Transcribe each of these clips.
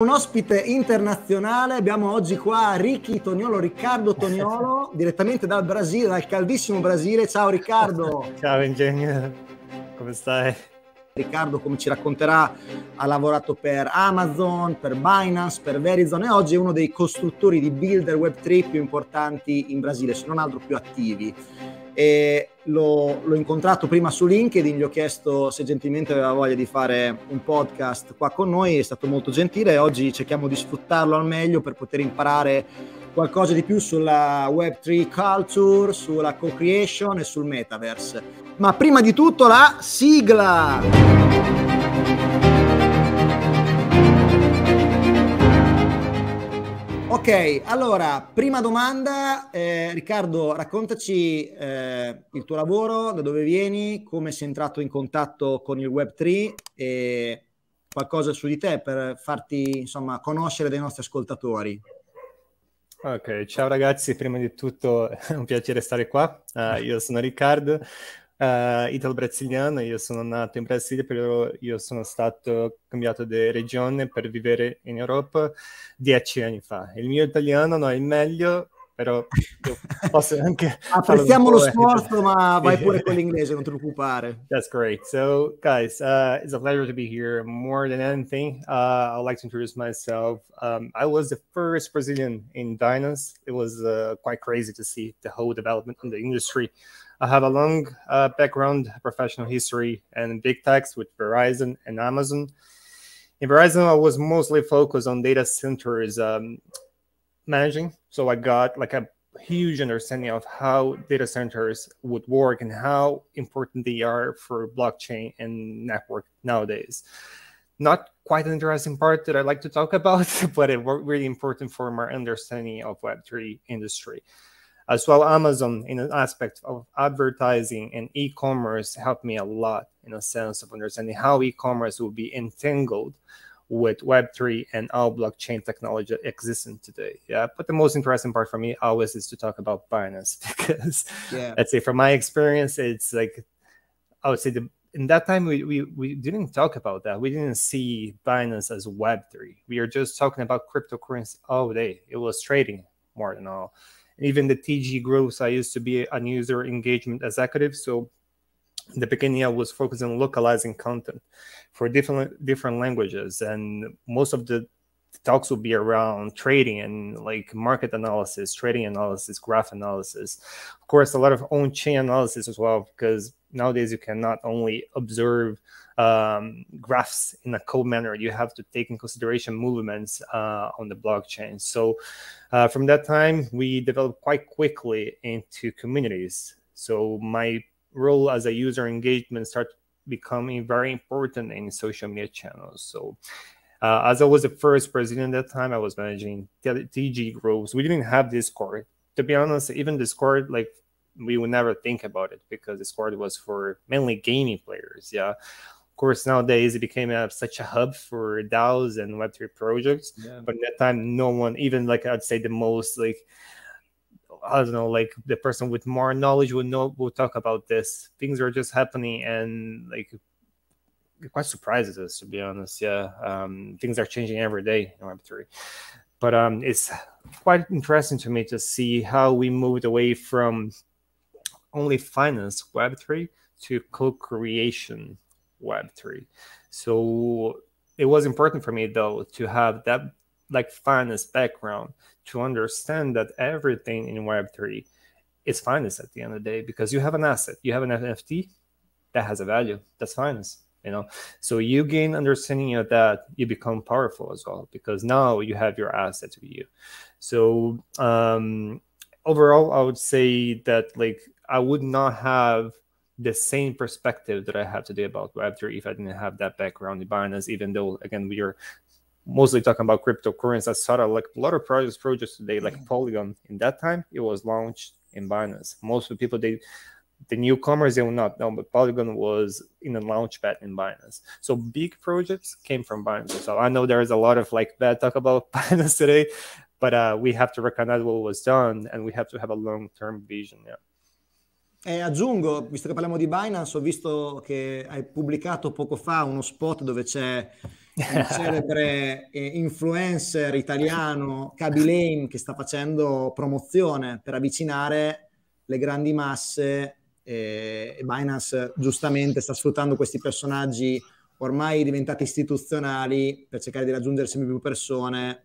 Un ospite internazionale, abbiamo oggi qua Ricky Toniolo, Riccardo Toniolo, direttamente dal Brasile, dal caldissimo Brasile. Ciao Riccardo. Ciao ingegnere, come stai? Riccardo, come ci racconterà, ha lavorato per Amazon, per Binance, per Verizon e oggi è uno dei costruttori di builder Web3 più importanti in Brasile, se non altro più attivi e l'ho, l'ho, incontrato prima su LinkedIn, gli ho chiesto se gentilmente aveva voglia di fare un podcast qua con noi, è stato molto gentile e oggi cerchiamo di sfruttarlo al meglio per poter imparare qualcosa di più sulla Web3 culture, sulla co-creation e sul metaverse. Ma prima di tutto la sigla! Ok, allora, prima domanda, eh, Riccardo, raccontaci eh, il tuo lavoro, da dove vieni, come sei entrato in contatto con il Web3 e qualcosa su di te per farti insomma, conoscere dai nostri ascoltatori. Ok, ciao ragazzi, prima di tutto è un piacere stare qua, uh, io sono Riccardo, uh, eh, italo-brasiliano, io sono nato in Brasile, però io sono stato cambiato di regione per vivere in Europa dieci anni fa. Il mio italiano non è il meglio, però posso anche... Apprezziamo lo eh. sforzo, ma vai pure con l'inglese, non ti preoccupare. That's great. So, guys, uh, it's a pleasure to be here. More than anything, uh, I'd like to introduce myself. Um, I was the first Brazilian in Dinos. It was uh, quite crazy to see the whole development in the industry I have a long uh, background, professional history, and big techs with Verizon and Amazon. In Verizon, I was mostly focused on data centers um, managing, so I got like a huge understanding of how data centers would work and how important they are for blockchain and network nowadays. Not quite an interesting part that I like to talk about, but it was really important for my understanding of Web3 industry as well amazon in an aspect of advertising and e-commerce helped me a lot in a sense of understanding how e-commerce will be entangled with web3 and all blockchain technology that exists in today yeah but the most interesting part for me always is to talk about binance because yeah. let's say from my experience it's like i would say the in that time we, we we didn't talk about that we didn't see binance as web3 we are just talking about cryptocurrency all day it was trading more than all even the TG groups, I used to be an user engagement executive. So in the beginning, I was focused on localizing content for different different languages, and most of the talks will be around trading and like market analysis, trading analysis, graph analysis. Of course, a lot of on-chain analysis as well, because nowadays you can not only observe um, graphs in a cold manner. You have to take in consideration movements uh, on the blockchain. So uh, from that time, we developed quite quickly into communities. So my role as a user engagement started becoming very important in social media channels. So uh, as I was the first president at that time, I was managing TG groups. We didn't have Discord. To be honest, even Discord, like we would never think about it because Discord was for mainly gaming players. Yeah course, nowadays it became a, uh, such a hub for DAOs and Web3 projects. Yeah. But at that time, no one, even like I'd say the most like I don't know, like the person with more knowledge will know will talk about this. Things are just happening and like it quite surprises us to be honest. Yeah. Um, things are changing every day in Web3. But um it's quite interesting to me to see how we moved away from only finance Web3 to co-creation Web3. So it was important for me though to have that like finance background to understand that everything in Web3 is finance at the end of the day because you have an asset, you have an NFT that has a value, that's finance. You know, so you gain understanding of that, you become powerful as well because now you have your assets with you. So um, overall, I would say that like I would not have the same perspective that I have today about Web3 if I didn't have that background in Binance, even though, again, we are mostly talking about cryptocurrency. I saw like a lot of projects, projects today, like mm. Polygon. In that time, it was launched in Binance. Most of the people, they the newcomers they will not know, but Polygon was in a launchpad in Binance. So big projects came from Binance. So I know there is a lot of like bad talk about Binance today, but uh, we have to recognize what was done and we have to have a long term vision. Yeah. E eh, aggiungo, visto che parliamo di Binance, ho visto che hai pubblicato poco fa uno spot dove c'è il celebre eh, influencer italiano Cabi Lane che sta facendo promozione per avvicinare le grandi masse eh, e Binance giustamente sta sfruttando questi personaggi ormai diventati istituzionali per cercare di raggiungere sempre più persone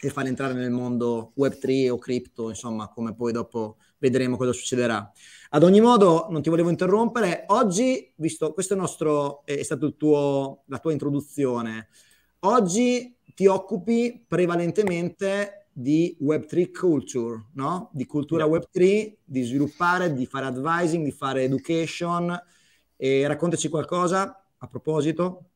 e farle entrare nel mondo Web3 o cripto, insomma, come poi dopo vedremo cosa succederà. Ad ogni modo, non ti volevo interrompere, oggi, visto, questo è, nostro, è stato tuo, la tua introduzione, oggi ti occupi prevalentemente di Web3 culture, no? Di cultura yeah. Web3, di sviluppare, di fare advising, di fare education. E raccontaci qualcosa a proposito.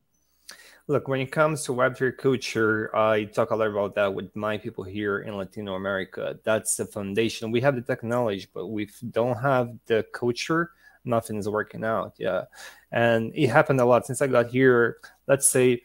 Look, when it comes to Web3 culture, I talk a lot about that with my people here in Latino America. That's the foundation. We have the technology, but we don't have the culture. Nothing is working out. Yeah. And it happened a lot since I got here. Let's say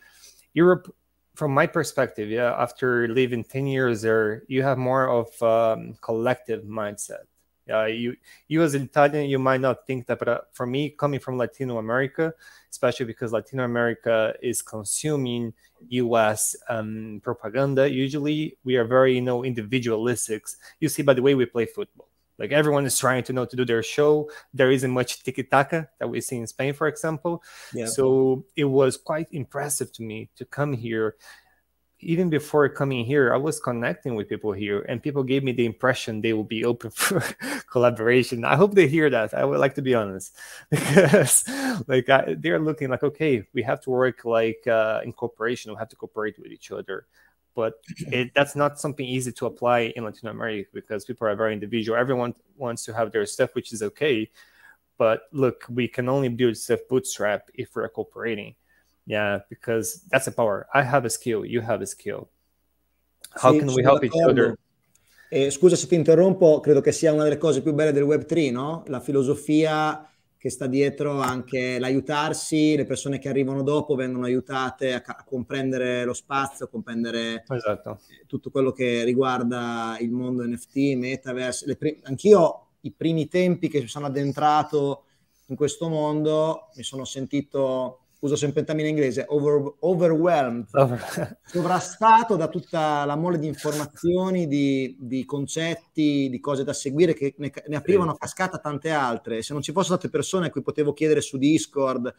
Europe, from my perspective, yeah, after living 10 years there, you have more of um, collective mindset. Uh, you, you as an Italian, you might not think that, but uh, for me, coming from Latino America, especially because Latino America is consuming U.S. Um, propaganda, usually we are very, you know, individualistic. You see, by the way, we play football. Like everyone is trying to know to do their show. There isn't much tiki taka that we see in Spain, for example. Yeah. So it was quite impressive to me to come here even before coming here, I was connecting with people here, and people gave me the impression they will be open for collaboration. I hope they hear that. I would like to be honest, because like I, they're looking like, okay, we have to work like uh, in cooperation. We have to cooperate with each other, but it, that's not something easy to apply in Latin America because people are very individual. Everyone wants to have their stuff, which is okay, but look, we can only build stuff bootstrap if we're cooperating. Yeah, because that's a power. I have a skill, you have a skill. How sì, can we help each other? Eh, scusa se ti interrompo, credo che sia una delle cose più belle del Web3, no? La filosofia che sta dietro anche l'aiutarsi, le persone che arrivano dopo vengono aiutate a, a comprendere lo spazio, a comprendere esatto. Eh, tutto quello che riguarda il mondo NFT, metaverse. Prim- Anch'io i primi tempi che mi sono addentrato in questo mondo mi sono sentito uso sempre il termine inglese, over, overwhelmed, sovrastato da tutta la mole di informazioni, di, di concetti, di cose da seguire che ne, ne aprivano a cascata tante altre. Se non ci fossero state persone a cui potevo chiedere su Discord,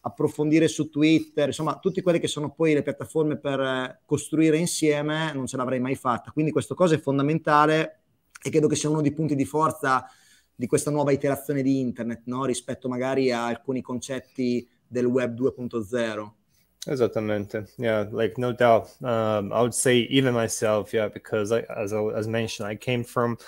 approfondire su Twitter, insomma, tutte quelle che sono poi le piattaforme per eh, costruire insieme, non ce l'avrei mai fatta. Quindi questa cosa è fondamentale e credo che sia uno dei punti di forza di questa nuova iterazione di internet, no? rispetto magari a alcuni concetti del web 2.0 Esattamente. Yeah, like no doubt. Um, I would say even myself. Yeah, because I, as I, as mentioned, I came from,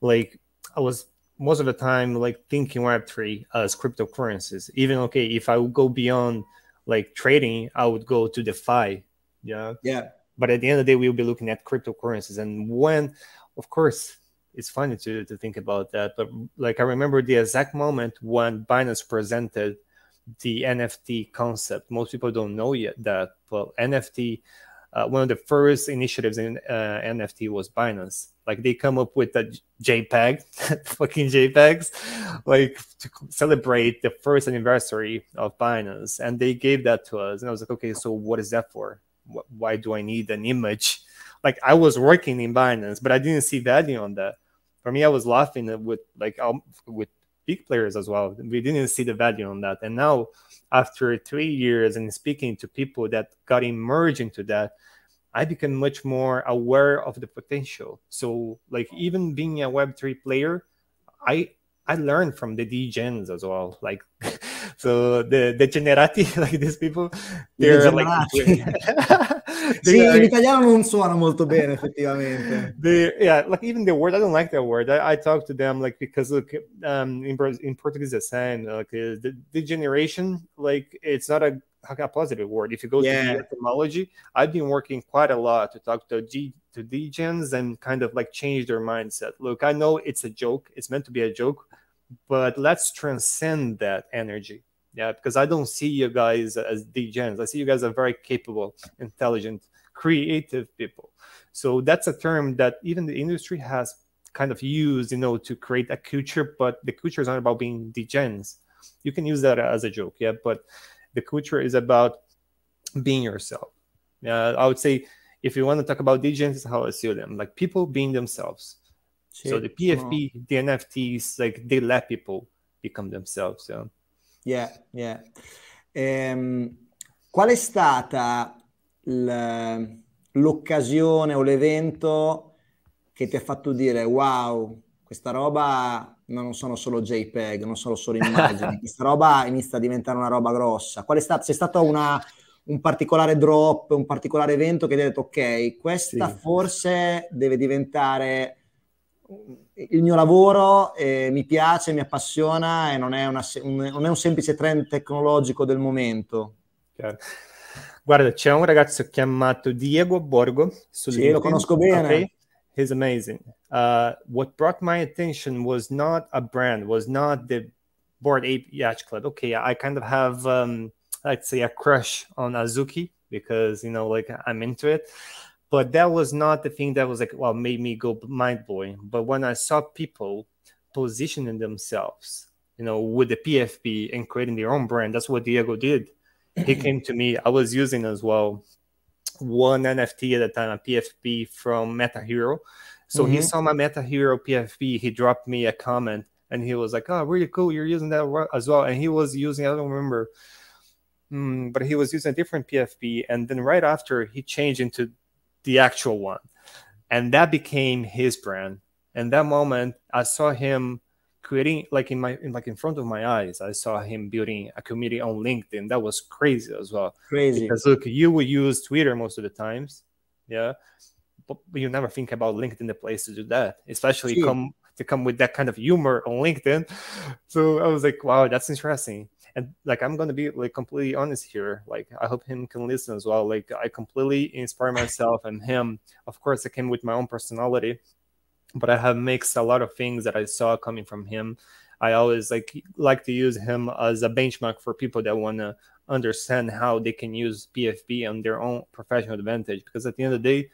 like, I was most of the time like thinking Web three as cryptocurrencies. Even okay, if I would go beyond like trading, I would go to DeFi. Yeah. Yeah. But at the end of the day, we'll be looking at cryptocurrencies, and when, of course, it's funny to to think about that. But like I remember the exact moment when Binance presented the NFT concept. Most people don't know yet that well, NFT. Uh, one of the first initiatives in uh, NFT was Binance. Like they come up with the JPEG, fucking JPEGs, like to celebrate the first anniversary of Binance, and they gave that to us. And I was like, okay, so what is that for? Why do I need an image? Like I was working in Binance, but I didn't see value on that. For me, I was laughing with like um, with big players as well. We didn't see the value on that. And now, after three years and speaking to people that got emerged into that, I became much more aware of the potential. So, like even being a Web three player, I I learned from the degens as well. Like, so the the generati, like these people, they're the like. they, sì, in italiano non suona molto bene effettivamente. They, yeah, like even the word, I don't like that word. I, I talk to them like because look, um, in, in Portuguese, and like uh, the, the generation, like it's not a a positive word. If you go yeah. to the etymology, I've been working quite a lot to talk to G, to DGens and kind of like change their mindset. Look, I know it's a joke; it's meant to be a joke, but let's transcend that energy. Yeah, because I don't see you guys as degens. I see you guys are very capable, intelligent, creative people. So that's a term that even the industry has kind of used, you know, to create a culture. But the culture is not about being degens. You can use that as a joke, yeah. But the culture is about being yourself. Yeah, I would say if you want to talk about degens, it's how I see them, like people being themselves. Shit. So the PFP, oh. the NFTs, like they let people become themselves. Yeah. Yeah, yeah. Ehm, qual è stata l'occasione o l'evento che ti ha fatto dire wow, questa roba non sono solo JPEG, non sono solo immagini, questa roba inizia a diventare una roba grossa. Qual è stato, c'è stato una, un particolare drop, un particolare evento che ti ha detto ok, questa sì. forse deve diventare il mio lavoro eh, mi piace, mi appassiona e non è, una, un, non è, un, semplice trend tecnologico del momento. Chiaro. Guarda, c'è un ragazzo chiamato Diego Borgo. Su sì, LinkedIn. lo conosco bene. Okay. He's amazing. Uh, what brought my attention was not a brand, was not the Board Ape Yacht Club. Okay, I kind of have, um, let's say, a crush on Azuki because, you know, like I'm into it. But that was not the thing that was like, well, made me go mind blowing. But when I saw people positioning themselves, you know, with the PFP and creating their own brand, that's what Diego did. He came to me. I was using as well one NFT at a time, a PFP from Meta Hero. So mm-hmm. he saw my Meta Hero PFP. He dropped me a comment and he was like, "Oh, really cool! You're using that as well." And he was using I don't remember, mm, but he was using a different PFP. And then right after he changed into the actual one. And that became his brand. And that moment, I saw him creating like in my in, like in front of my eyes i saw him building a community on linkedin that was crazy as well crazy because look you would use twitter most of the times yeah but you never think about linkedin the place to do that especially come to come with that kind of humor on linkedin so i was like wow that's interesting and like i'm gonna be like completely honest here like i hope him can listen as well like i completely inspire myself and him of course i came with my own personality but i have mixed a lot of things that i saw coming from him i always like like to use him as a benchmark for people that want to understand how they can use pfp on their own professional advantage because at the end of the day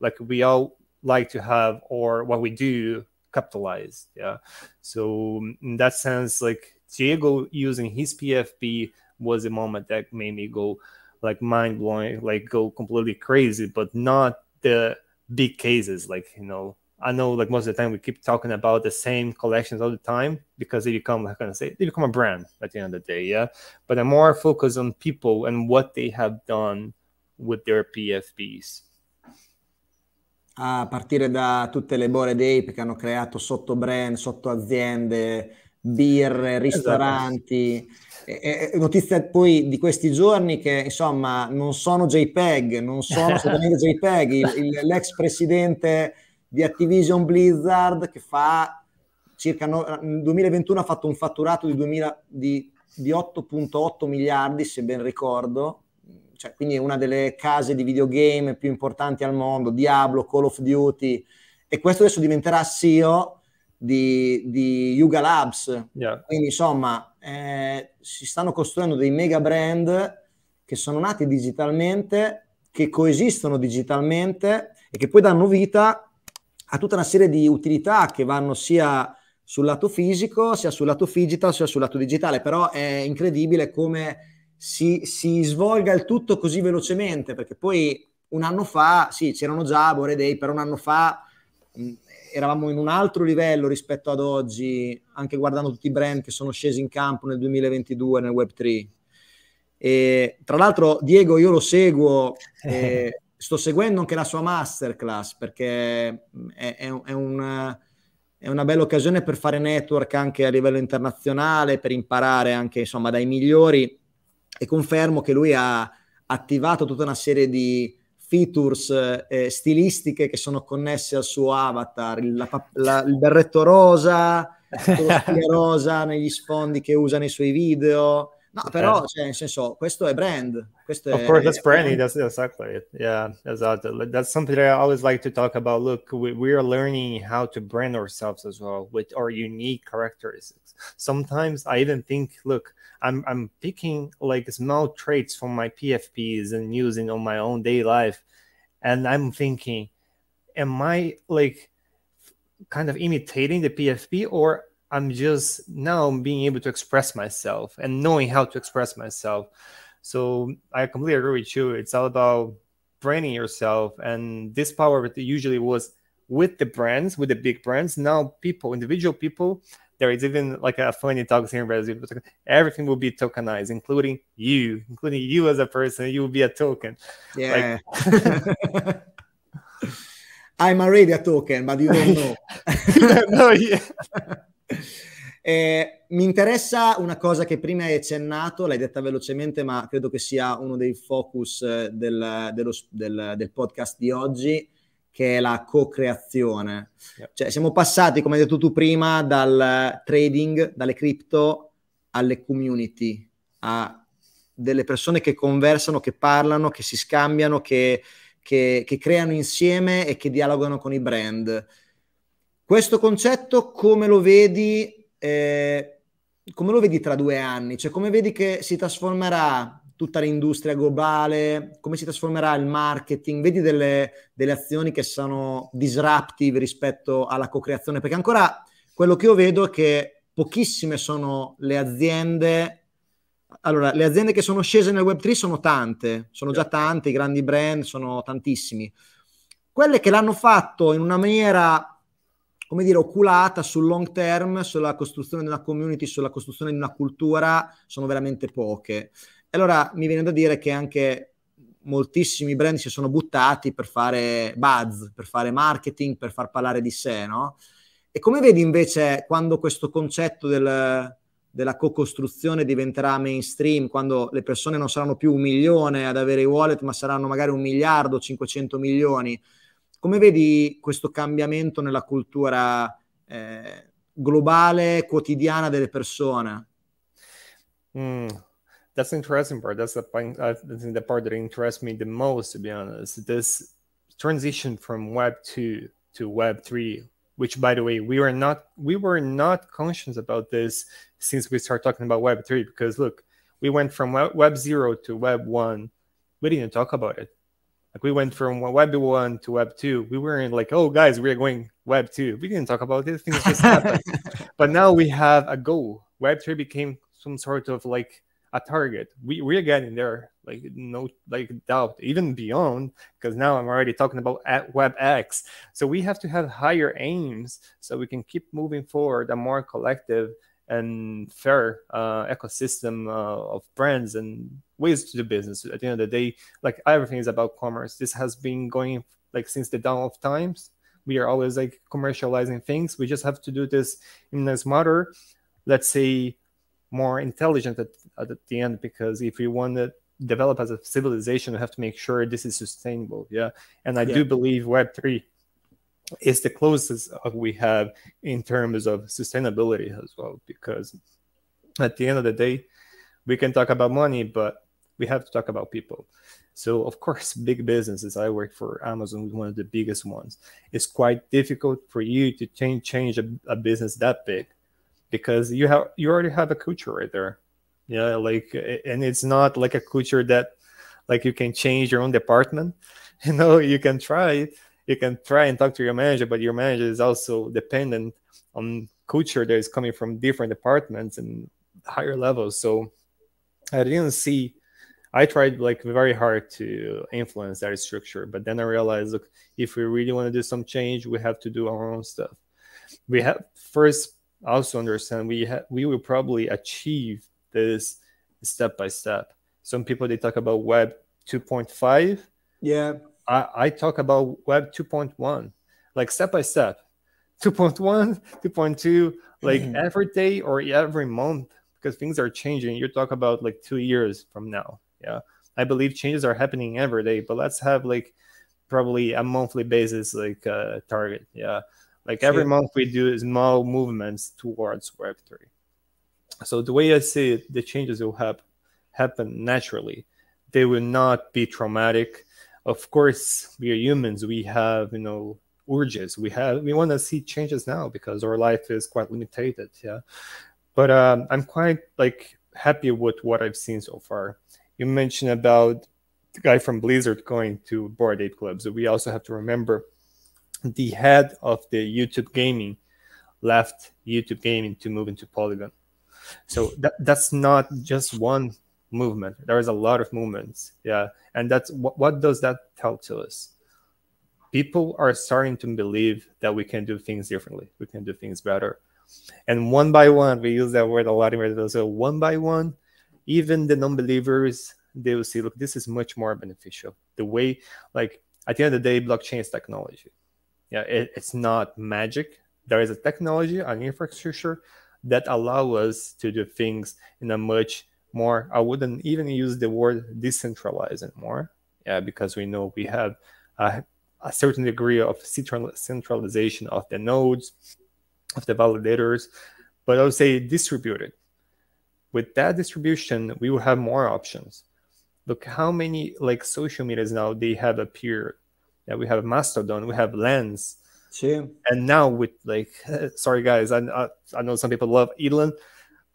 like we all like to have or what we do capitalized yeah so in that sense like Diego using his PFP was a moment that made me go like mind blowing, like go completely crazy, but not the big cases. Like, you know, I know like most of the time we keep talking about the same collections all the time because they become, how can say, they become a brand at the end of the day. Yeah. But I'm more focused on people and what they have done with their PFPs. A partire da tutte le bore d'ape che hanno creato sotto brand, sotto aziende, birre, esatto. ristoranti. Esatto. E, e, poi di questi giorni che insomma non sono JPEG, non sono assolutamente JPEG, il, il, l'ex presidente di Activision Blizzard che fa circa no, nel 2021 ha fatto un fatturato di, 2000, di, di 8.8 miliardi se ben ricordo, cioè, quindi è una delle case di videogame più importanti al mondo, Diablo, Call of Duty, e questo adesso diventerà CEO di, di Yuga Labs. Yeah. Quindi insomma eh, si stanno costruendo dei mega brand che sono nati digitalmente, che coesistono digitalmente e che poi danno vita a tutta una serie di utilità che vanno sia sul lato fisico, sia sul lato digital, sia sul lato digitale. Però è incredibile come si, si svolga il tutto così velocemente, perché poi un anno fa, sì, c'erano già Boré Day, però un anno fa eravamo in un altro livello rispetto ad oggi, anche guardando tutti i brand che sono scesi in campo nel 2022 nel Web3. E, tra l'altro Diego io lo seguo, eh. e sto seguendo anche la sua masterclass perché è, è, è, una, è, una bella occasione per fare network anche a livello internazionale, per imparare anche insomma dai migliori e confermo che lui ha attivato tutta una serie di features eh, eh, stilistiche che sono connesse al suo avatar, il, la, la, il berretto rosa, lo rosa negli sfondi che usa nei suoi video, No, eh. però, cioè, nel senso, questo è brand. Questo of è, course, that's branding. That's exactly it. Yeah, exactly. That's something that I always like to talk about. Look, we, we are learning how to brand ourselves as well with our unique characteristics. Sometimes I even think, look, I'm I'm picking like small traits from my PFPs and using on my own day life, and I'm thinking, am I like kind of imitating the PFP or I'm just now being able to express myself and knowing how to express myself. So I completely agree with you. It's all about branding yourself, and this power usually was with the brands, with the big brands. Now people, individual people, there is even like a funny talk here in Brazil. Everything will be tokenized, including you, including you as a person. You will be a token. Yeah. Like, I'm already a token, but you don't know. no, yeah. Eh, mi interessa una cosa che prima hai accennato, l'hai detta velocemente, ma credo che sia uno dei focus eh, del, dello, del, del podcast di oggi, che è la co-creazione. Yeah. Cioè, siamo passati, come hai detto tu prima, dal trading, dalle cripto alle community, a delle persone che conversano, che parlano, che si scambiano, che, che, che creano insieme e che dialogano con i brand questo concetto come lo vedi, eh, come lo vedi tra due anni? Cioè come vedi che si trasformerà tutta l'industria globale, come si trasformerà il marketing? Vedi delle, delle azioni che sono disruptive rispetto alla co-creazione? Perché ancora quello che io vedo è che pochissime sono le aziende allora, le aziende che sono scese nel Web3 sono tante, sono già certo. tante, i grandi brand sono tantissimi. Quelle che l'hanno fatto in una maniera come dire, oculata sul long term, sulla costruzione di una community, sulla costruzione di una cultura, sono veramente poche. Allora mi viene da dire che anche moltissimi brand si sono buttati per fare buzz, per fare marketing, per far parlare di sé, no? E come vedi invece quando questo concetto del, della co-costruzione diventerà mainstream, quando le persone non saranno più un milione ad avere i wallet, ma saranno magari un miliardo, 500 milioni, come vedi questo cambiamento nella cultura eh, globale, quotidiana delle persone? Mm, that's interesting part. That's the, point, I uh, think the part that interests me the most, to be honest. This transition from Web 2 to Web 3, which, by the way, we were not we were not conscious about this since we started talking about Web 3. Because look, we went from Web, web 0 to Web 1. We didn't talk about it Like we went from web one to web two. We weren't like, oh guys, we're going web two. We didn't talk about this. Things just happened. but now we have a goal. Web three became some sort of like a target. We we're getting there, like no like doubt, even beyond, because now I'm already talking about at WebX. So we have to have higher aims so we can keep moving forward, a more collective and fair uh, ecosystem uh, of brands and ways to do business. At the end of the day, like everything is about commerce. This has been going like since the dawn of times. We are always like commercializing things. We just have to do this in a smarter, let's say, more intelligent at, at the end. Because if we want to develop as a civilization, we have to make sure this is sustainable. Yeah, and I yeah. do believe Web three is the closest we have in terms of sustainability as well because at the end of the day we can talk about money but we have to talk about people so of course big businesses i work for amazon one of the biggest ones it's quite difficult for you to change change a, a business that big because you have you already have a culture right there yeah like and it's not like a culture that like you can change your own department you know you can try it you can try and talk to your manager, but your manager is also dependent on culture that is coming from different departments and higher levels. So I didn't see. I tried like very hard to influence that structure, but then I realized, look, if we really want to do some change, we have to do our own stuff. We have first also understand we ha- we will probably achieve this step by step. Some people they talk about web 2.5. Yeah. I, I talk about web 2.1 like step by step 2.1 2.2 like mm-hmm. every day or every month because things are changing you talk about like two years from now yeah i believe changes are happening every day but let's have like probably a monthly basis like uh, target yeah like every yeah. month we do small movements towards web 3 so the way i see it the changes will have happen naturally they will not be traumatic of course we are humans we have you know urges we have we want to see changes now because our life is quite limited yeah but um, i'm quite like happy with what i've seen so far you mentioned about the guy from blizzard going to board ape clubs we also have to remember the head of the youtube gaming left youtube gaming to move into polygon so that, that's not just one movement. There is a lot of movements. Yeah. And that's what, what does that tell to us? People are starting to believe that we can do things differently. We can do things better. And one by one, we use that word a lot in Brazil, So one by one, even the non-believers, they will see, look, this is much more beneficial. The way, like at the end of the day, blockchain is technology. Yeah, it, it's not magic. There is a technology, an infrastructure that allow us to do things in a much more. I wouldn't even use the word decentralized anymore, yeah, because we know we have a, a certain degree of centralization of the nodes, of the validators, but I would say distributed. With that distribution, we will have more options. Look how many like social medias now they have appeared. Yeah, we have Mastodon, we have Lens, Sure. And now with like, sorry guys, I, I, I know some people love Elon,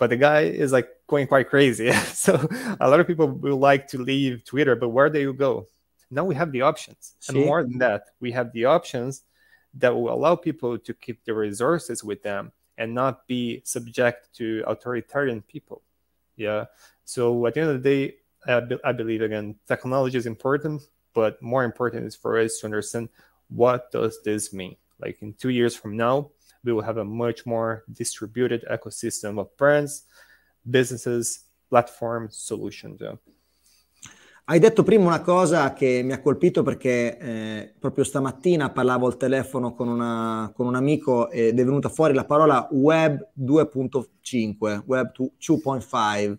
but the guy is like going quite crazy. so a lot of people will like to leave Twitter, but where do you go? Now we have the options, See? and more than that, we have the options that will allow people to keep the resources with them and not be subject to authoritarian people. Yeah. So at the end of the day, I, be- I believe again, technology is important, but more important is for us to understand what does this mean. Like in two years from now, we will have a much more distributed ecosystem of brands, businesses, platform, solutions. Hai detto prima una cosa che mi ha colpito perché eh, proprio stamattina parlavo al telefono con, una, con, un amico ed è venuta fuori la parola web 2.5, web 2.5,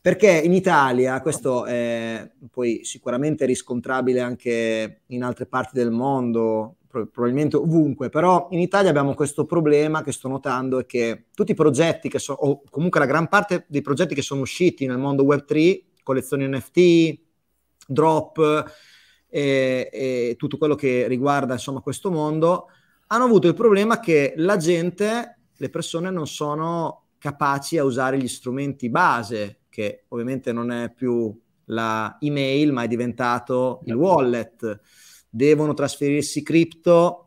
perché in Italia, questo è poi sicuramente riscontrabile anche in altre parti del mondo, probabilmente ovunque, però in Italia abbiamo questo problema che sto notando è che tutti i progetti che sono, o comunque la gran parte dei progetti che sono usciti nel mondo Web3, collezioni NFT, drop e, e tutto quello che riguarda insomma questo mondo, hanno avuto il problema che la gente, le persone non sono capaci a usare gli strumenti base, che ovviamente non è più la email, ma è diventato il certo. wallet devono trasferirsi cripto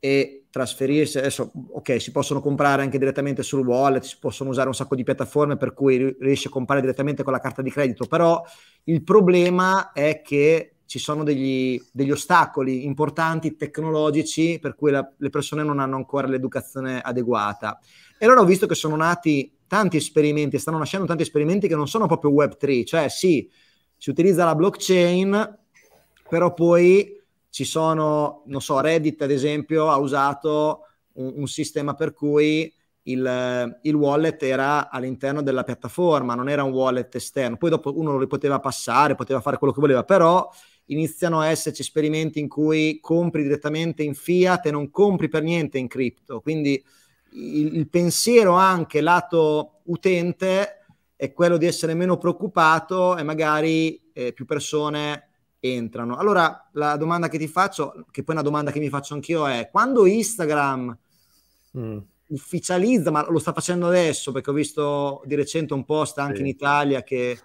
e trasferirsi, adesso ok, si possono comprare anche direttamente sul wallet, si possono usare un sacco di piattaforme per cui riesci a comprare direttamente con la carta di credito, però il problema è che ci sono degli, degli ostacoli importanti tecnologici per cui la, le persone non hanno ancora l'educazione adeguata. E allora ho visto che sono nati tanti esperimenti, stanno nascendo tanti esperimenti che non sono proprio Web3, cioè sì, si utilizza la blockchain, però poi ci sono, non so, Reddit ad esempio ha usato un, un sistema per cui il, il, wallet era all'interno della piattaforma, non era un wallet esterno. Poi dopo uno lo poteva passare, poteva fare quello che voleva, però iniziano a esserci esperimenti in cui compri direttamente in fiat e non compri per niente in cripto. Quindi il, il pensiero anche lato utente è quello di essere meno preoccupato e magari eh, più persone entrano. Allora, la domanda che ti faccio, che poi è una domanda che mi faccio anch'io, è quando Instagram mm. ufficializza, ma lo sta facendo adesso, perché ho visto di recente un post anche sì. in Italia che...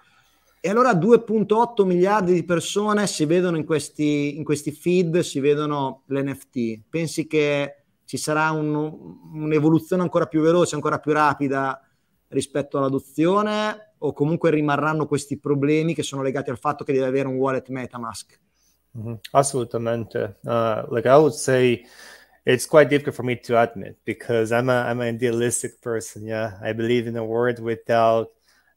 E allora 2.8 miliardi di persone si vedono in questi, in questi feed, si vedono l'NFT. Pensi che ci sarà un, un'evoluzione ancora più veloce, ancora più rapida rispetto all'adozione o comunque rimarranno questi problemi che sono legati al fatto che devi avere un wallet Metamask. Mm-hmm. Assolutamente. Uh, like I would say, it's quite difficult for me to admit because I'm a I'm an idealistic person. Yeah, I believe in a world without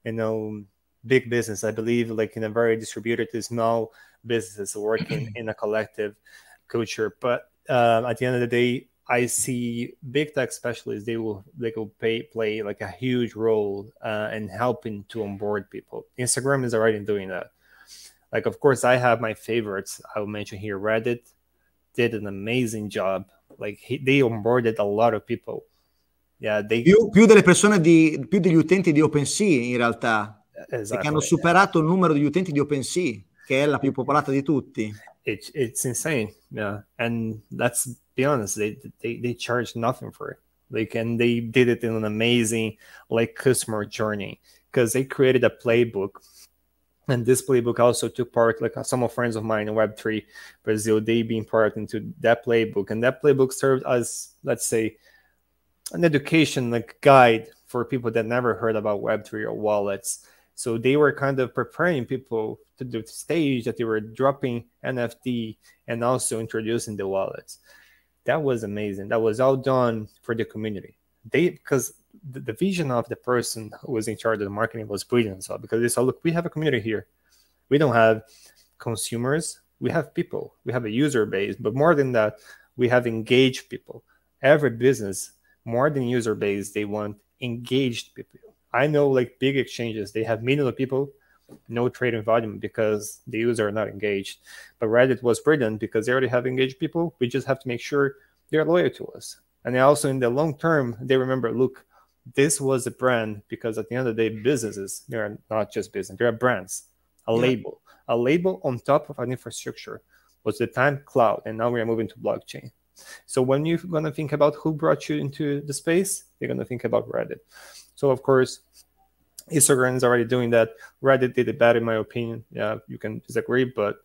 you know big business. I believe like in a very distributed, small businesses working in a collective culture. But uh, at the end of the day, I see big tech specialists. They will they will pay, play like a huge role uh, in helping to onboard people. Instagram is already doing that. Like of course I have my favorites. I will mention here Reddit did an amazing job. Like he, they onboarded a lot of people. Yeah, they... più, più, delle persone di più degli utenti di OpenSea in realtà esatto. che hanno superato il numero degli utenti di OpenSea che è la più popolata di tutti. It, it's insane. Yeah, and that's be honest, they they they charge nothing for it. Like, and they did it in an amazing like customer journey because they created a playbook. And this playbook also took part, like uh, some of friends of mine in Web3 Brazil, they being part into that playbook. And that playbook served as, let's say, an education like guide for people that never heard about Web3 or wallets. So they were kind of preparing people to the stage that they were dropping NFT and also introducing the wallets that was amazing. That was all done for the community. They because the, the vision of the person who was in charge of the marketing was brilliant. So because they said, look, we have a community here. We don't have consumers. We have people. We have a user base. But more than that, we have engaged people. Every business, more than user base, they want engaged people. I know like big exchanges, they have millions of people no trading volume because the user are not engaged. But Reddit was brilliant because they already have engaged people. We just have to make sure they're loyal to us. And also in the long term, they remember, look, this was a brand because at the end of the day, businesses, they are not just business, they are brands, a yeah. label, a label on top of an infrastructure was the time cloud. And now we are moving to blockchain. So when you're going to think about who brought you into the space, you're going to think about Reddit. So of course, Instagram is already doing that. Reddit did it bad, in my opinion. Yeah, you can disagree, but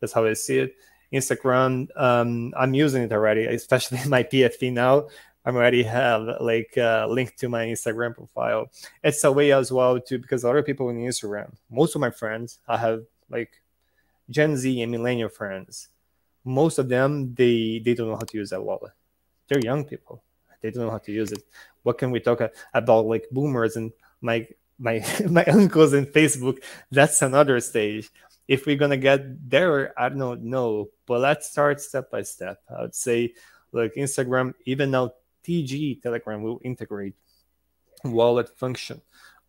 that's how I see it. Instagram, um, I'm using it already, especially my PFP now. I'm already have like a uh, link to my Instagram profile. It's a way as well to because a lot of people in Instagram, most of my friends, I have like Gen Z and millennial friends. Most of them, they they don't know how to use that wallet. They're young people. They don't know how to use it. What can we talk about like boomers and like my my uncles and Facebook, that's another stage. If we're gonna get there, I don't know. But let's start step by step. I would say like Instagram, even now TG Telegram will integrate wallet function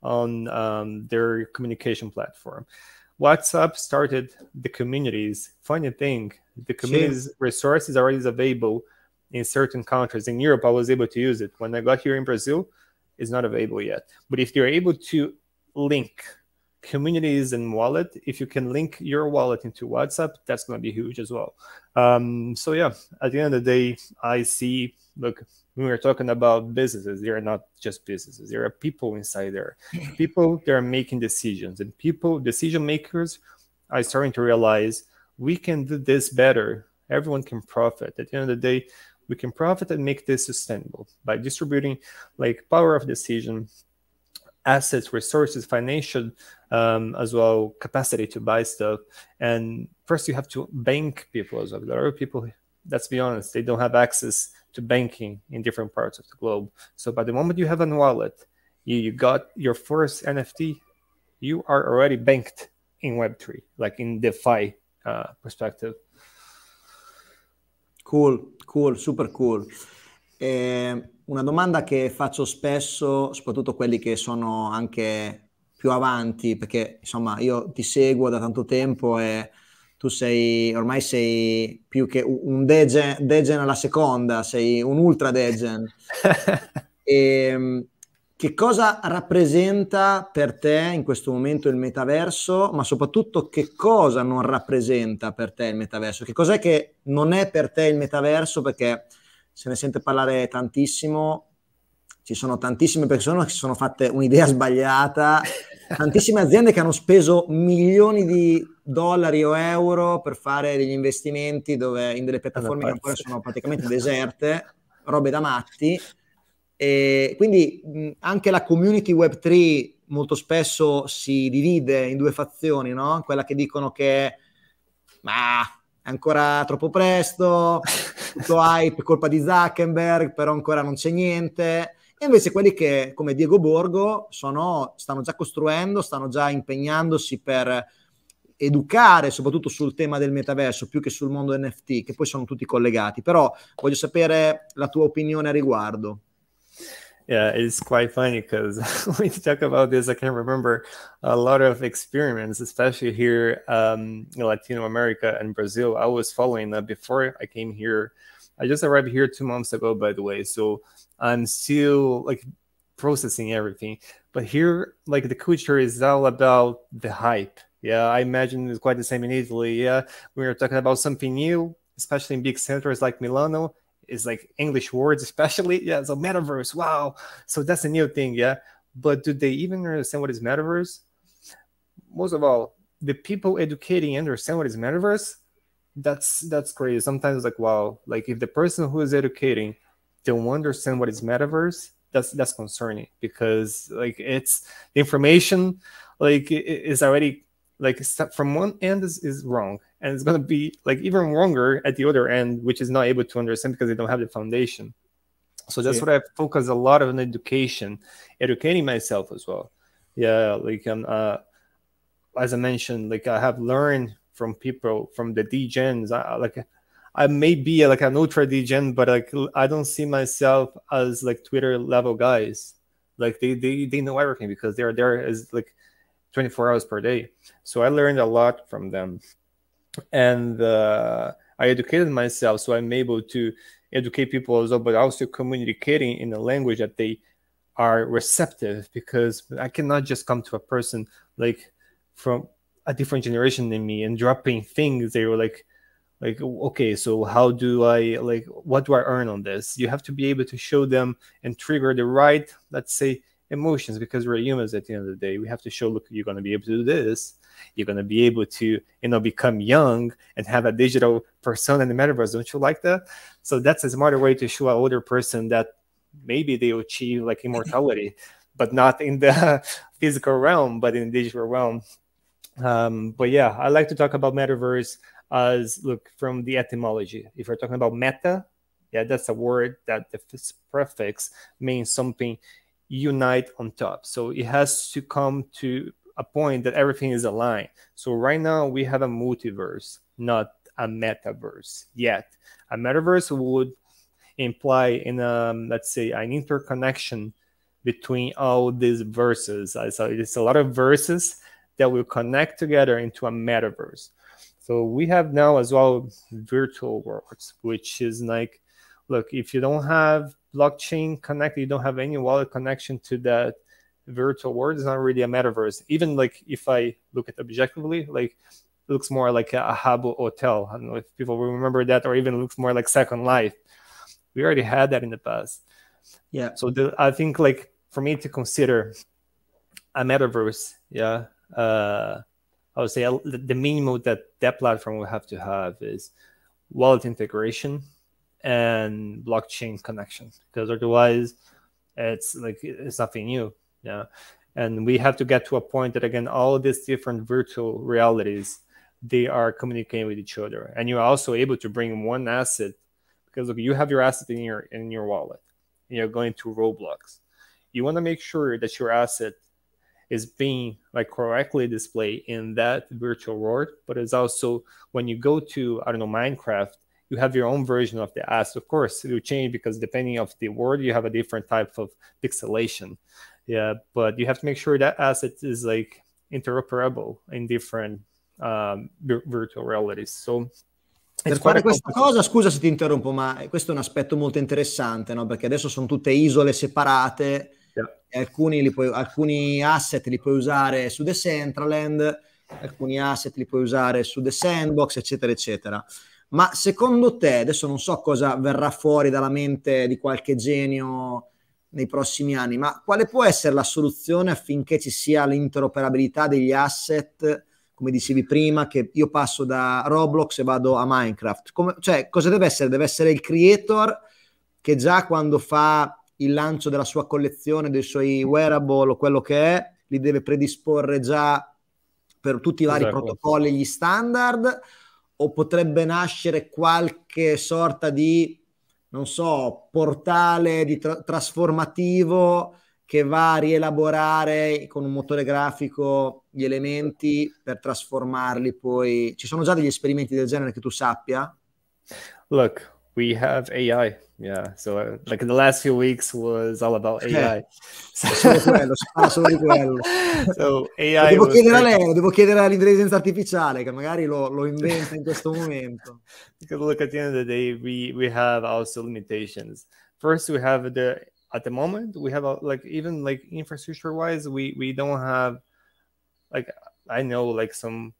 on um, their communication platform. WhatsApp started the communities. Funny thing, the communities resource resources are already available in certain countries. In Europe, I was able to use it. When I got here in Brazil, is not available yet. But if you're able to link communities and wallet, if you can link your wallet into WhatsApp, that's going to be huge as well. Um, so yeah, at the end of the day, I see, look, when we're talking about businesses, they are not just businesses. There are people inside there, people that are making decisions and people, decision makers are starting to realize we can do this better. Everyone can profit. At the end of the day, we can profit and make this sustainable by distributing like power of decision assets resources financial um, as well capacity to buy stuff and first you have to bank people as well there are people let's be honest they don't have access to banking in different parts of the globe so by the moment you have a wallet you, you got your first nft you are already banked in web3 like in defi uh, perspective Cool, cool, super cool. Eh, una domanda che faccio spesso, soprattutto quelli che sono anche più avanti, perché insomma io ti seguo da tanto tempo e tu sei, ormai sei più che un degen, degen alla seconda, sei un ultra degen. e, ehm, che cosa rappresenta per te in questo momento il metaverso, ma soprattutto che cosa non rappresenta per te il metaverso? Che cos'è che non è per te il metaverso? Perché se ne sente parlare tantissimo, ci sono tantissime persone che si sono fatte un'idea sbagliata, tantissime aziende che hanno speso milioni di dollari o euro per fare degli investimenti dove, in delle piattaforme che ancora sono praticamente deserte, robe da matti e quindi mh, anche la community Web3 molto spesso si divide in due fazioni, no? Quella che dicono che ma è ancora troppo presto, tutto hype, colpa di Zuckerberg, però ancora non c'è niente. E invece quelli che, come Diego Borgo, sono, stanno già costruendo, stanno già impegnandosi per educare soprattutto sul tema del metaverso più che sul mondo NFT, che poi sono tutti collegati. Però voglio sapere la tua opinione a riguardo. yeah, it's quite funny because when you talk about this, I can remember a lot of experiments, especially here um, in Latino America and Brazil. I was following that before I came here. I just arrived here two months ago, by the way. So I'm still like processing everything. But here, like the culture is all about the hype. Yeah, I imagine it's quite the same in Italy. Yeah, we are talking about something new, especially in big centers like Milano is like English words, especially. Yeah, so metaverse, wow. So that's a new thing, yeah. But do they even understand what is metaverse? Most of all, the people educating understand what is metaverse. That's that's crazy. Sometimes like wow, like if the person who is educating don't understand what is metaverse, that's that's concerning because like it's the information like is already like from one end is, is wrong and it's going to be like even longer at the other end which is not able to understand because they don't have the foundation so that's yeah. what i focus a lot on education educating myself as well yeah like i'm um, uh as i mentioned like i have learned from people from the dgens I, like I may be like an ultra degen, but like I don't see myself as like Twitter level guys. Like they they, they know everything because they're there as like 24 hours per day. So I learned a lot from them and uh, I educated myself, so I'm able to educate people as well, but also communicating in a language that they are receptive because I cannot just come to a person like from a different generation than me and dropping things they were like like okay so how do i like what do i earn on this you have to be able to show them and trigger the right let's say emotions because we're humans at the end of the day we have to show look you're going to be able to do this you're going to be able to, you know, become young and have a digital persona in the metaverse. Don't you like that? So that's a smarter way to show an older person that maybe they achieve like immortality, but not in the physical realm, but in the digital realm. Um, but yeah, I like to talk about metaverse as look from the etymology. If we are talking about meta, yeah, that's a word that the prefix means something unite on top. So it has to come to a point that everything is aligned. So right now we have a multiverse, not a metaverse yet. A metaverse would imply in a um, let's say an interconnection between all these verses. Uh, so it's a lot of verses that will connect together into a metaverse. So we have now as well virtual worlds, which is like, look, if you don't have blockchain connected, you don't have any wallet connection to that virtual world is not really a metaverse. Even like if I look at objectively, like looks more like a Habu hotel. I don't know if people remember that, or even looks more like Second Life. We already had that in the past. Yeah. So the, I think like for me to consider a metaverse, yeah, uh, I would say uh, the minimum that that platform will have to have is wallet integration and blockchain connection, because otherwise, it's like it's nothing new. Yeah. And we have to get to a point that again, all these different virtual realities, they are communicating with each other. And you're also able to bring one asset because look, you have your asset in your in your wallet and you're going to Roblox. You want to make sure that your asset is being like correctly displayed in that virtual world, but it's also when you go to I don't know Minecraft, you have your own version of the asset. Of course, it will change because depending of the world, you have a different type of pixelation. yeah but you have to make sure that asset is like interoperable in different um, virtual realities so per fare questa cosa, scusa se ti interrompo, ma questo è un aspetto molto interessante, no? perché adesso sono tutte isole separate, yeah. e alcuni, puoi, alcuni, asset li puoi usare su The Decentraland, alcuni asset li puoi usare su The Sandbox, eccetera, eccetera. Ma secondo te, adesso non so cosa verrà fuori dalla mente di qualche genio nei prossimi anni, ma quale può essere la soluzione affinché ci sia l'interoperabilità degli asset, come dicevi prima, che io passo da Roblox e vado a Minecraft? Come, cioè, cosa deve essere? Deve essere il creator che già quando fa il lancio della sua collezione, dei suoi wearable o quello che è, li deve predisporre già per tutti i vari esatto. protocolli, gli standard, o potrebbe nascere qualche sorta di non so, portale di tra- trasformativo che va a rielaborare con un motore grafico gli elementi per trasformarli poi. Ci sono già degli esperimenti del genere che tu sappia? Look, We have AI, yeah. So, uh, like in the last few weeks was all about AI. so, so AI devo chiedere a lei, devo chiedere all'intelligenza artificiale che magari lo, lo inventa in questo momento. Because look, at the end of the day, we we have also limitations. First, we have the at the moment we have a, like even like infrastructure wise, we we don't have like I know like some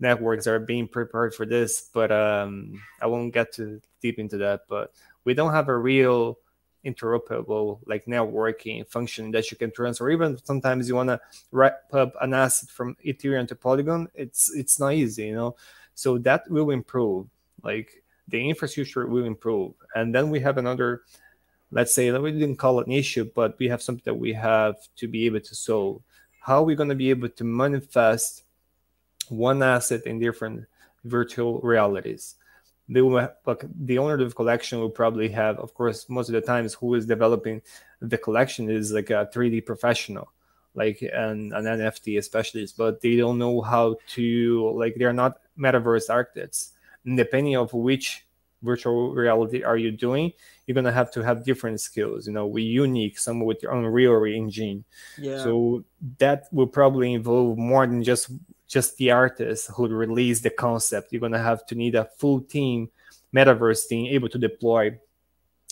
networks are being prepared for this, but um, I won't get too deep into that. But we don't have a real interoperable like networking function that you can transfer. Even sometimes you want to wrap up an asset from Ethereum to Polygon, it's it's not easy, you know. So that will improve. Like the infrastructure will improve, and then we have another. Let's say that we didn't call it an issue, but we have something that we have to be able to solve. How are we going to be able to manifest one asset in different virtual realities. They will like, the owner of the collection will probably have, of course, most of the times who is developing the collection is like a 3D professional, like an, an NFT specialist, but they don't know how to, like, they're not metaverse architects. And depending of which virtual reality are you doing you're going to have to have different skills you know we unique some with your own real engine yeah. so that will probably involve more than just just the artists who release the concept. You're going to have to need a full team, metaverse team, able to deploy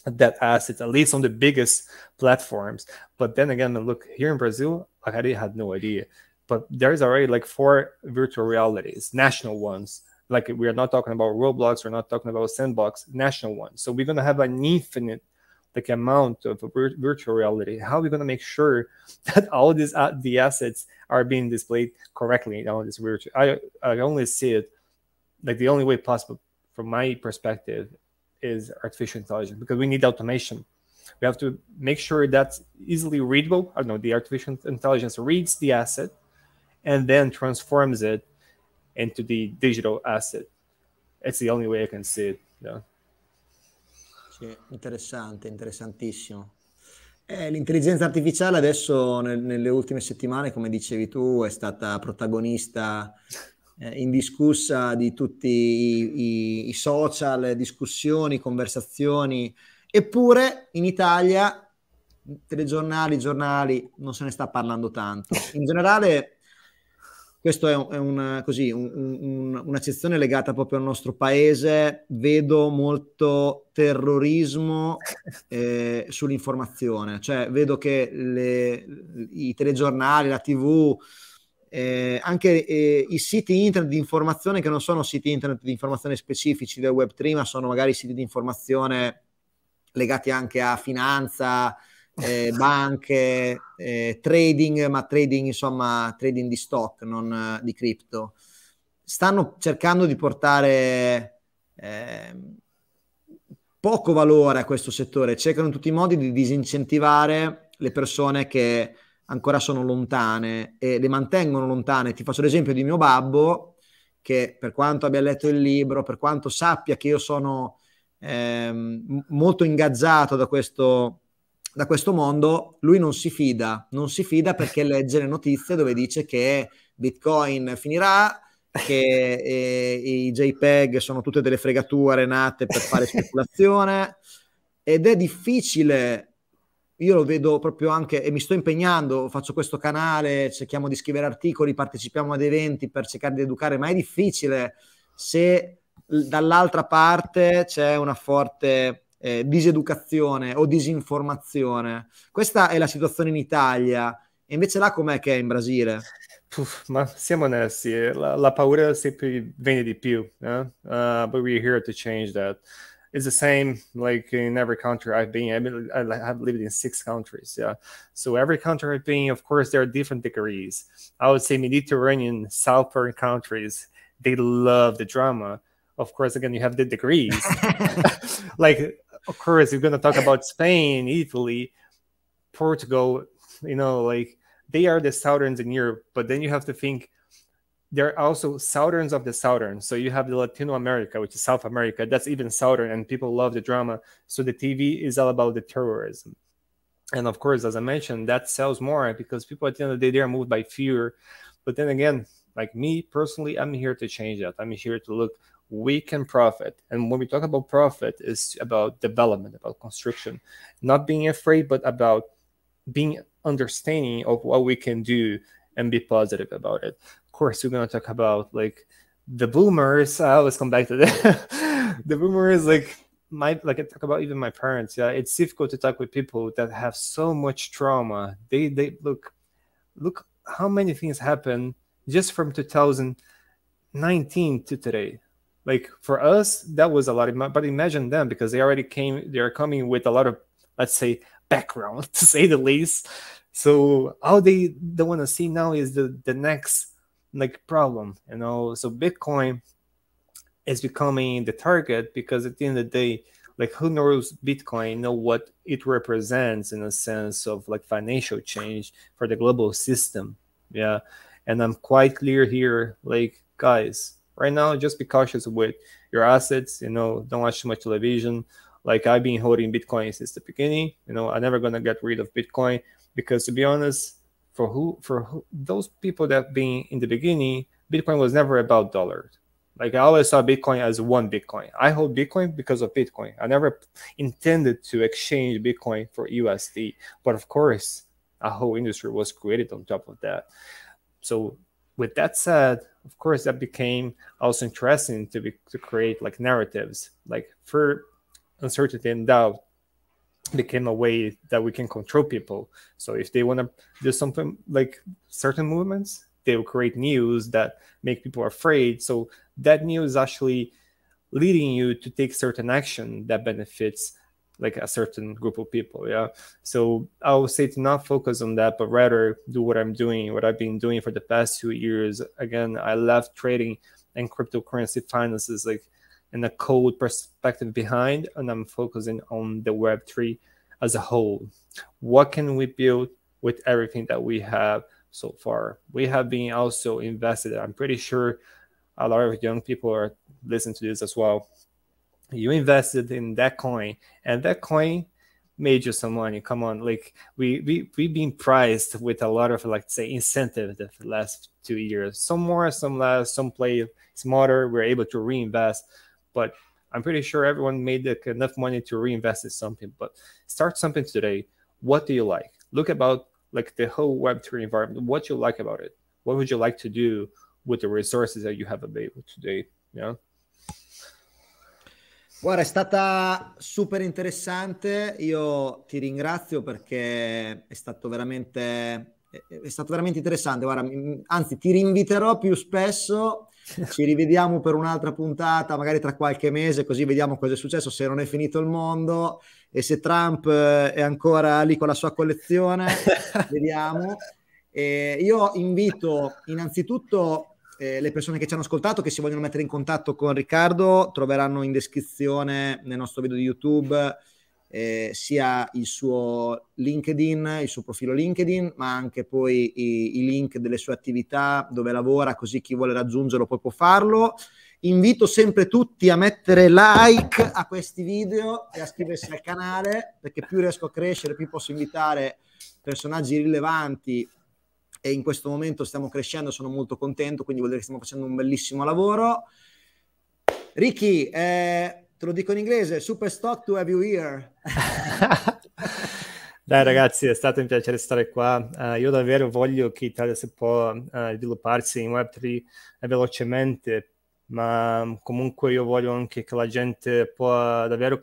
that asset, at least on the biggest platforms. But then again, look, here in Brazil, I had, had no idea. But there's already like four virtual realities, national ones. Like we are not talking about Roblox, we're not talking about Sandbox, national ones. So we're going to have an infinite – like amount of virtual reality how are we going to make sure that all these uh, the assets are being displayed correctly all this virtual i i only see it like the only way possible from my perspective is artificial intelligence because we need automation we have to make sure that's easily readable i don't know the artificial intelligence reads the asset and then transforms it into the digital asset it's the only way i can see it yeah Sì, interessante, interessantissimo. Eh, l'intelligenza artificiale adesso nel, nelle ultime settimane, come dicevi tu, è stata protagonista eh, indiscussa di tutti i, i, i social, discussioni, conversazioni, eppure in Italia telegiornali, giornali, non se ne sta parlando tanto. In generale questo è, è una, così, un, un, un'accezione legata proprio al nostro paese. Vedo molto terrorismo eh, sull'informazione, cioè vedo che le, i telegiornali, la TV, eh, anche eh, i siti internet di informazione che non sono siti internet di informazione specifici del Web3, ma sono magari siti di informazione legati anche a finanza, eh, banche, eh, trading, ma trading insomma, trading di stock, non eh, di cripto. Stanno cercando di portare ehm, poco valore a questo settore, cercano in tutti i modi di disincentivare le persone che ancora sono lontane e le mantengono lontane. Ti faccio l'esempio di mio babbo, che per quanto abbia letto il libro, per quanto sappia che io sono ehm, molto ingaggiato da questo da questo mondo, lui non si fida, non si fida perché legge le notizie dove dice che Bitcoin finirà, che eh, i JPEG sono tutte delle fregature nate per fare speculazione ed è difficile, io lo vedo proprio anche e mi sto impegnando, faccio questo canale, cerchiamo di scrivere articoli, partecipiamo ad eventi per cercare di educare, ma è difficile se dall'altra parte c'è una forte eh, diseducazione o disinformazione. Questa è la situazione in Italia. E invece là com'è che è in Brasile? Puff, ma siamo onesti, eh, la, la paura sempre viene di più, eh? uh, but we're here to change that. It's the same like in every country I've been. I've, been, I've lived in six countries, yeah. So every country I've been, of course, there are different degrees. I would say Mediterranean, southern countries, they love the drama. Of course, again, you have the degrees. like Of course, you're going to talk about Spain, Italy, Portugal, you know, like they are the Southerns in Europe. But then you have to think they're also Southerns of the Southern. So you have the Latino America, which is South America, that's even Southern, and people love the drama. So the TV is all about the terrorism. And of course, as I mentioned, that sells more because people at the end of the day, they are moved by fear. But then again, like me personally, I'm here to change that. I'm here to look we can profit. And when we talk about profit, it's about development, about construction, not being afraid, but about being understanding of what we can do and be positive about it. Of course, we're going to talk about like the boomers. I always come back to that. the boomers, like my, like I talk about even my parents. Yeah, it's difficult to talk with people that have so much trauma. They, they look, look how many things happen just from 2019 to today like for us that was a lot of money. but imagine them because they already came they're coming with a lot of let's say background to say the least so all they they want to see now is the the next like problem you know so bitcoin is becoming the target because at the end of the day like who knows bitcoin know what it represents in a sense of like financial change for the global system yeah and i'm quite clear here like guys right now just be cautious with your assets you know don't watch too much television like i've been holding bitcoin since the beginning you know i'm never going to get rid of bitcoin because to be honest for who for who, those people that being in the beginning bitcoin was never about dollars like i always saw bitcoin as one bitcoin i hold bitcoin because of bitcoin i never intended to exchange bitcoin for usd but of course a whole industry was created on top of that so with that said, of course, that became also interesting to be, to create like narratives, like for uncertainty and doubt became a way that we can control people. So if they want to do something like certain movements, they will create news that make people afraid. So that news actually leading you to take certain action that benefits like a certain group of people yeah so i would say to not focus on that but rather do what i'm doing what i've been doing for the past two years again i left trading and cryptocurrency finances like in the code perspective behind and i'm focusing on the web3 as a whole what can we build with everything that we have so far we have been also invested i'm pretty sure a lot of young people are listening to this as well you invested in that coin and that coin made you some money come on like we, we we've been priced with a lot of like say incentive the last two years some more some less some play smarter we're able to reinvest but i'm pretty sure everyone made like, enough money to reinvest in something but start something today what do you like look about like the whole web3 environment what you like about it what would you like to do with the resources that you have available today Yeah. Guarda, è stata super interessante. Io ti ringrazio perché è stato veramente, è stato veramente interessante. Guarda, anzi, ti rinviterò più spesso. Ci rivediamo per un'altra puntata, magari tra qualche mese, così vediamo cosa è successo, se non è finito il mondo e se Trump eh, è ancora lì con la sua collezione. vediamo. E io invito innanzitutto eh, le persone che ci hanno ascoltato, che si vogliono mettere in contatto con Riccardo, troveranno in descrizione nel nostro video di YouTube eh, sia il suo LinkedIn, il suo profilo LinkedIn, ma anche poi i, i link delle sue attività dove lavora, così chi vuole raggiungerlo poi può farlo invito sempre tutti a mettere like a questi video e a iscriversi al canale perché più riesco a crescere più posso invitare personaggi rilevanti e in questo momento stiamo crescendo, sono molto contento, quindi vuol dire che stiamo facendo un bellissimo lavoro. Ricky, eh, te lo dico in inglese, super stock to have you here. Dai ragazzi, è stato un piacere stare qua. Uh, io davvero voglio che Italia si può uh, svilupparsi in Web3 velocemente ma mm, comunque io voglio anche che la gente può davvero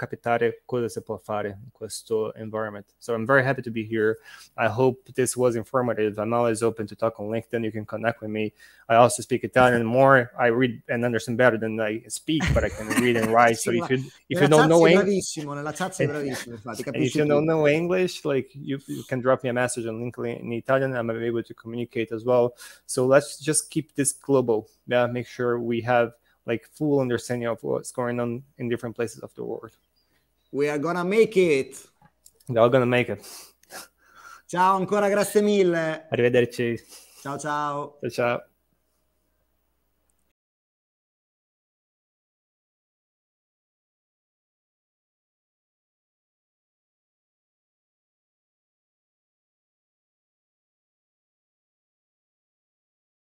cosa si può fare in questo environment. So I'm very happy to be here. I hope this was informative. I'm always open to talk on LinkedIn. You can connect with me. I also speak Italian more. I read and understand better than I speak, but I can read and write. so if you if you don't know English, if you don't know English, like you, you can drop me a message on LinkedIn in Italian. I'm able to communicate as well. So let's just keep this global that make sure we have like full understanding of what's going on in different places of the world. We are gonna make it. We are gonna make it. Ciao, ancora grazie mille. Arrivederci. Ciao ciao. Ciao ciao.